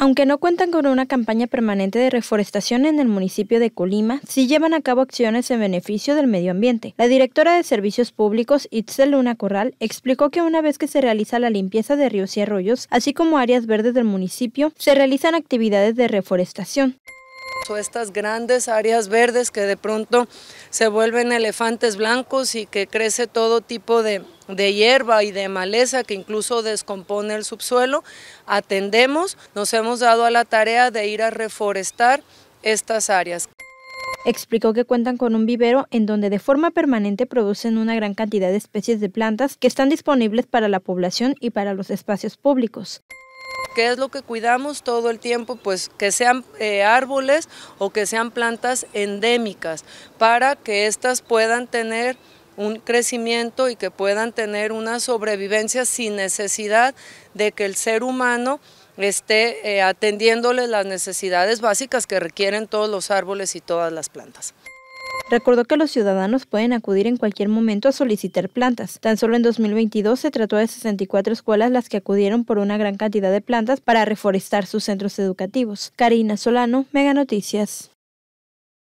Aunque no cuentan con una campaña permanente de reforestación en el municipio de Colima, sí llevan a cabo acciones en beneficio del medio ambiente. La directora de Servicios Públicos, Itzel Luna Corral, explicó que una vez que se realiza la limpieza de ríos y arroyos, así como áreas verdes del municipio, se realizan actividades de reforestación estas grandes áreas verdes que de pronto se vuelven elefantes blancos y que crece todo tipo de, de hierba y de maleza que incluso descompone el subsuelo, atendemos, nos hemos dado a la tarea de ir a reforestar estas áreas. Explicó que cuentan con un vivero en donde de forma permanente producen una gran cantidad de especies de plantas que están disponibles para la población y para los espacios públicos. ¿Qué es lo que cuidamos todo el tiempo? Pues que sean eh, árboles o que sean plantas endémicas para que éstas puedan tener un crecimiento y que puedan tener una sobrevivencia sin necesidad de que el ser humano esté eh, atendiéndole las necesidades básicas que requieren todos los árboles y todas las plantas. Recordó que los ciudadanos pueden acudir en cualquier momento a solicitar plantas. Tan solo en 2022 se trató de 64 escuelas las que acudieron por una gran cantidad de plantas para reforestar sus centros educativos. Karina Solano, Mega Noticias.